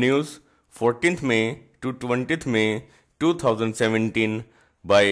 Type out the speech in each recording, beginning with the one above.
News fourteenth में two twenty में two thousand seventeen by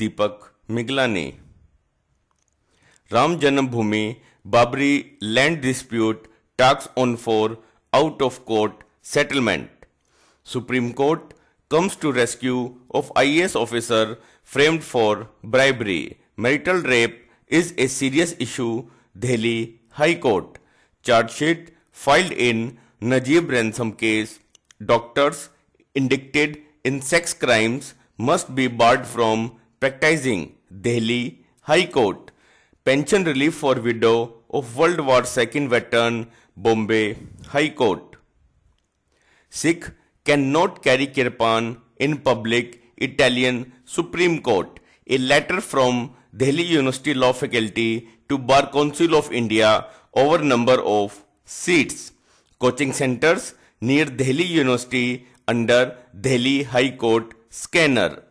Deepak Miglani Ram Janmabhoomi Babri land dispute talks on for out of court settlement supreme court comes to rescue of I S officer framed for bribery marital rape is a serious issue Delhi high court chargesheet filed in Najib ransom case, doctors indicted in sex crimes must be barred from practicing. Delhi High Court. Pension relief for widow of World War II veteran, Bombay High Court. Sikh cannot carry kirpan in public, Italian Supreme Court. A letter from Delhi University Law Faculty to Bar Council of India over number of seats coaching centers near Delhi University under Delhi High Court scanner.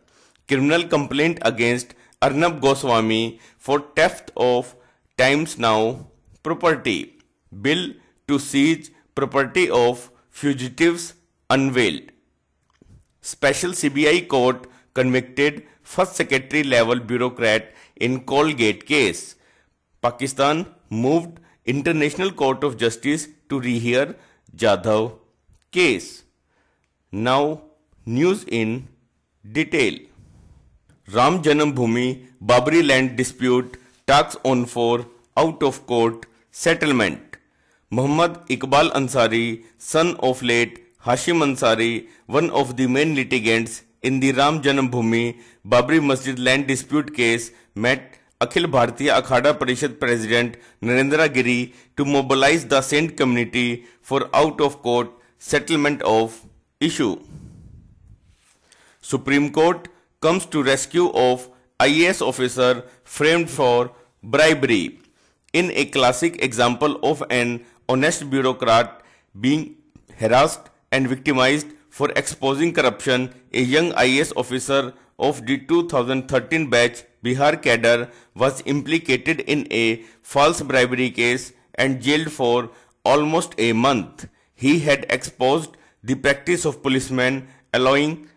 Criminal complaint against Arnab Goswami for theft of Times Now property. Bill to seize property of fugitives unveiled. Special CBI court convicted first secretary level bureaucrat in Colgate case. Pakistan moved International Court of Justice to rehear Jadhav case. Now news in detail. Ram Janambhoomi Babri land dispute tax on for out of court settlement. Muhammad Iqbal Ansari, son of late Hashim Ansari, one of the main litigants in the Ram Janambhoomi Babri Masjid land dispute case, met Akhil Bharatiya Akhada Parishad President Narendra Giri to mobilize the Saint community for out of court settlement of issue. Supreme Court comes to rescue of IAS officer framed for bribery in a classic example of an honest bureaucrat being harassed and victimized for exposing corruption, a young IAS officer of the 2013 batch Bihar cadre was implicated in a false bribery case and jailed for almost a month. He had exposed the practice of policemen allowing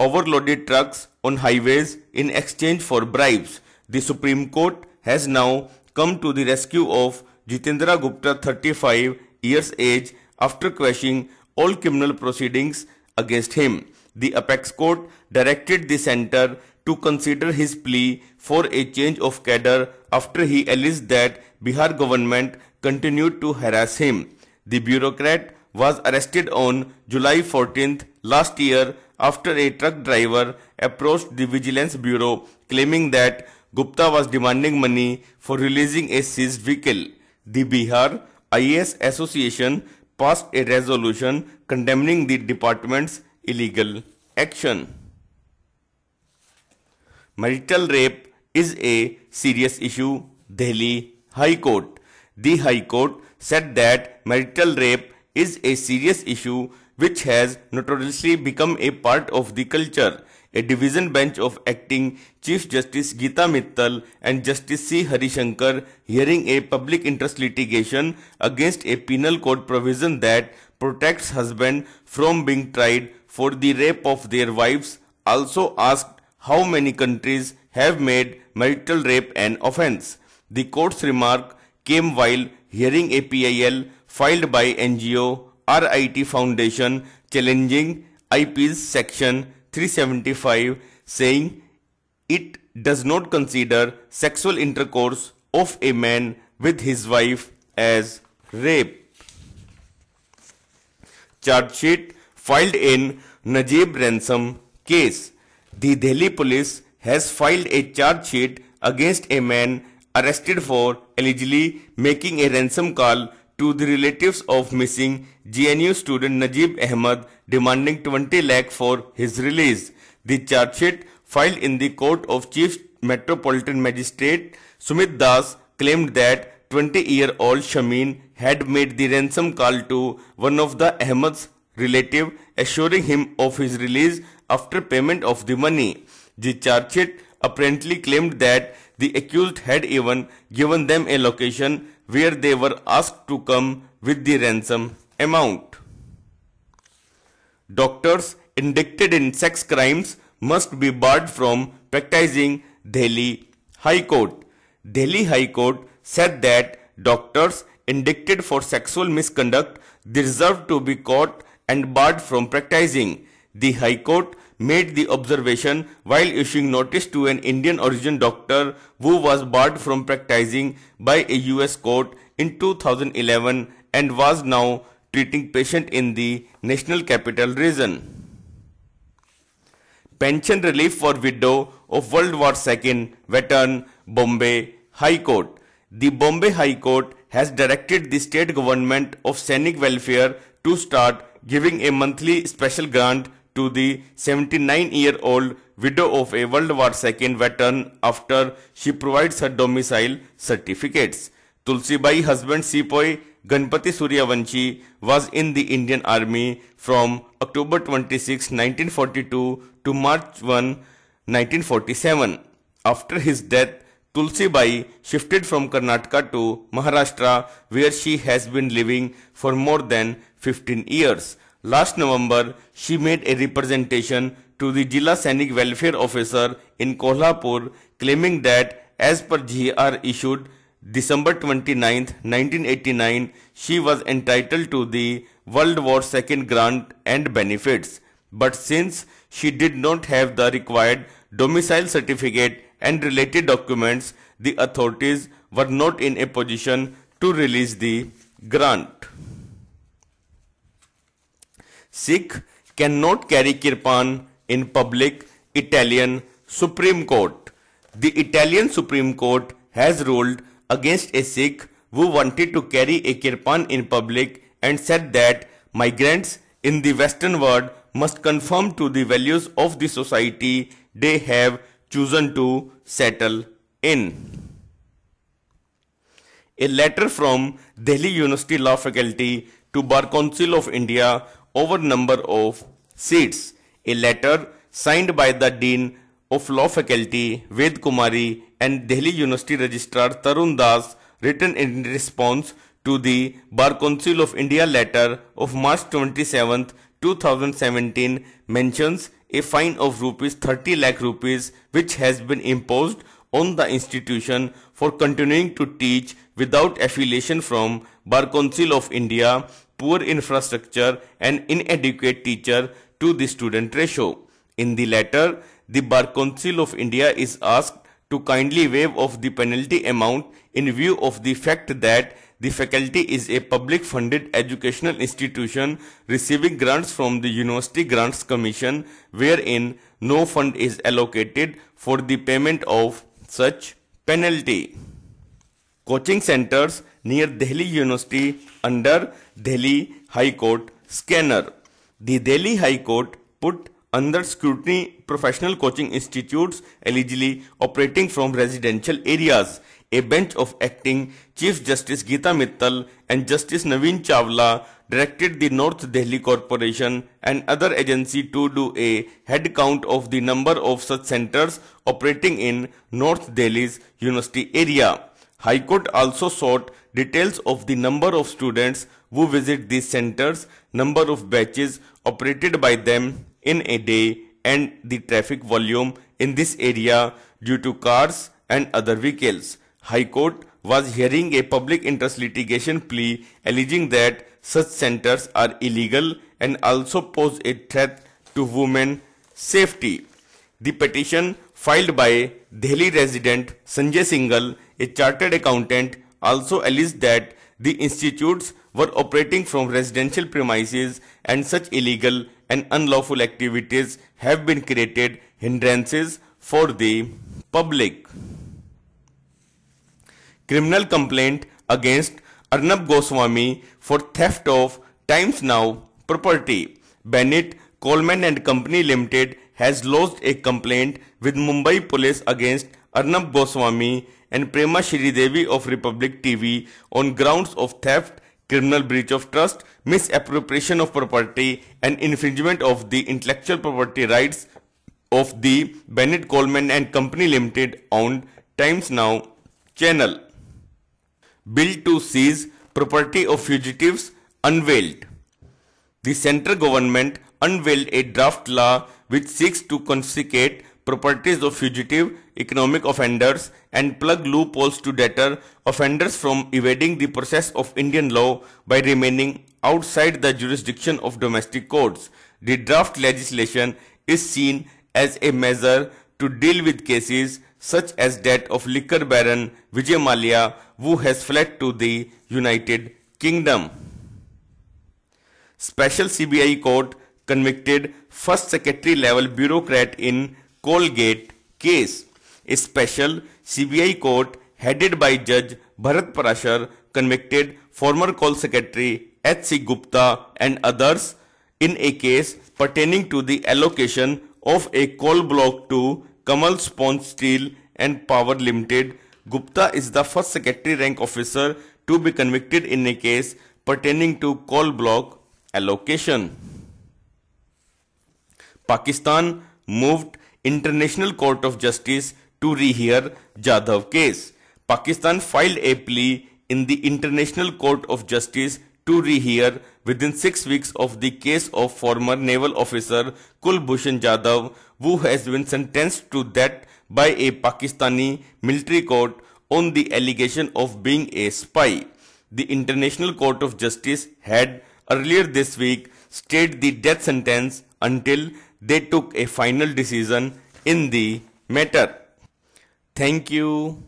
overloaded trucks on highways in exchange for bribes. The Supreme Court has now come to the rescue of Jitendra Gupta 35 years age after quashing all criminal proceedings against him. The apex court directed the center to consider his plea for a change of cadre after he alleged that Bihar government continued to harass him. The bureaucrat was arrested on July 14th last year after a truck driver approached the Vigilance Bureau claiming that Gupta was demanding money for releasing a seized vehicle. The Bihar IAS Association passed a resolution condemning the department's illegal action. Marital rape is a serious issue. Delhi High Court. The High Court said that marital rape is a serious issue which has notoriously become a part of the culture. A division bench of acting Chief Justice Gita Mittal and Justice C. Harishankar hearing a public interest litigation against a penal code provision that protects husband from being tried for the rape of their wives also asked how many countries have made marital rape an offense. The court's remark came while hearing a PIL filed by NGO RIT Foundation challenging IP's section 375 saying it does not consider sexual intercourse of a man with his wife as rape. Charge sheet filed in Najib ransom case the Delhi police has filed a charge sheet against a man arrested for allegedly making a ransom call to the relatives of missing GNU student Najib Ahmed demanding 20 lakh for his release. The charge sheet filed in the court of Chief Metropolitan Magistrate Sumit Das claimed that 20-year-old Shamin had made the ransom call to one of the Ahmed's relative assuring him of his release after payment of the money. The Charchit apparently claimed that the accused had even given them a location where they were asked to come with the ransom amount. Doctors indicted in sex crimes must be barred from practicing Delhi High Court. Delhi High Court said that doctors indicted for sexual misconduct deserve to be caught and barred from practicing. The High Court made the observation while issuing notice to an Indian origin doctor who was barred from practicing by a US court in 2011 and was now treating patient in the national capital region. Pension relief for widow of World War II veteran Bombay High Court. The Bombay High Court has directed the state government of Scenic Welfare to start giving a monthly special grant to the 79-year-old widow of a World War II veteran after she provides her domicile certificates. Tulsibai husband sepoy Ganpati Suryavanchi was in the Indian Army from October 26, 1942 to March 1, 1947. After his death, Tulsibai shifted from Karnataka to Maharashtra where she has been living for more than 15 years. Last November, she made a representation to the Jilla Sainik Welfare Officer in Kolhapur claiming that as per GR issued December 29, 1989, she was entitled to the World War II grant and benefits. But since she did not have the required domicile certificate and related documents, the authorities were not in a position to release the grant. Sikh cannot carry kirpan in public Italian Supreme Court. The Italian Supreme Court has ruled against a Sikh who wanted to carry a kirpan in public and said that migrants in the Western world must conform to the values of the society they have chosen to settle in. A letter from Delhi University Law Faculty to Bar Council of India over number of seats. A letter signed by the Dean of Law Faculty Ved Kumari and Delhi University Registrar Tarun Das written in response to the Bar Council of India letter of March 27, 2017 mentions a fine of rupees 30 lakh rupees which has been imposed on the institution for continuing to teach without affiliation from Bar Council of India, poor infrastructure and inadequate teacher to the student ratio. In the letter, the Bar Council of India is asked to kindly waive off the penalty amount in view of the fact that the faculty is a public funded educational institution receiving grants from the University Grants Commission wherein no fund is allocated for the payment of such penalty. Coaching centers near Delhi University under Delhi High Court scanner. The Delhi High Court put under scrutiny professional coaching institutes allegedly operating from residential areas a bench of acting Chief Justice Gita Mittal and Justice Naveen Chawla directed the North Delhi Corporation and other agency to do a head count of the number of such centers operating in North Delhi's university area. High Court also sought details of the number of students who visit these centers, number of batches operated by them in a day and the traffic volume in this area due to cars and other vehicles. High Court was hearing a public interest litigation plea alleging that such centers are illegal and also pose a threat to women safety. The petition filed by Delhi resident Sanjay Singhal, a chartered accountant, also alleged that the institutes were operating from residential premises and such illegal and unlawful activities have been created hindrances for the public criminal complaint against Arnab Goswami for theft of Times Now property. Bennett Coleman and Company Limited has lodged a complaint with Mumbai Police against Arnab Goswami and Prema Shridevi of Republic TV on grounds of theft, criminal breach of trust, misappropriation of property and infringement of the intellectual property rights of the Bennett Coleman and Company Limited owned Times Now channel bill to seize property of fugitives unveiled. The central government unveiled a draft law which seeks to confiscate properties of fugitive economic offenders and plug loopholes to deter offenders from evading the process of Indian law by remaining outside the jurisdiction of domestic courts. The draft legislation is seen as a measure to deal with cases such as that of liquor baron Vijay Malia who has fled to the United Kingdom. Special CBI court convicted first secretary level bureaucrat in Colgate case. A special CBI court headed by Judge Bharat Parashar convicted former call secretary H.C. Gupta and others in a case pertaining to the allocation of a coal block to Kamal Sponge Steel and Power Limited, Gupta is the first secretary rank officer to be convicted in a case pertaining to coal block allocation. Pakistan moved International Court of Justice to rehear Jadhav case. Pakistan filed a plea in the International Court of Justice to rehear within six weeks of the case of former naval officer Kulbhushan Jadhav who has been sentenced to death by a Pakistani military court on the allegation of being a spy. The International Court of Justice had earlier this week stayed the death sentence until they took a final decision in the matter. Thank you.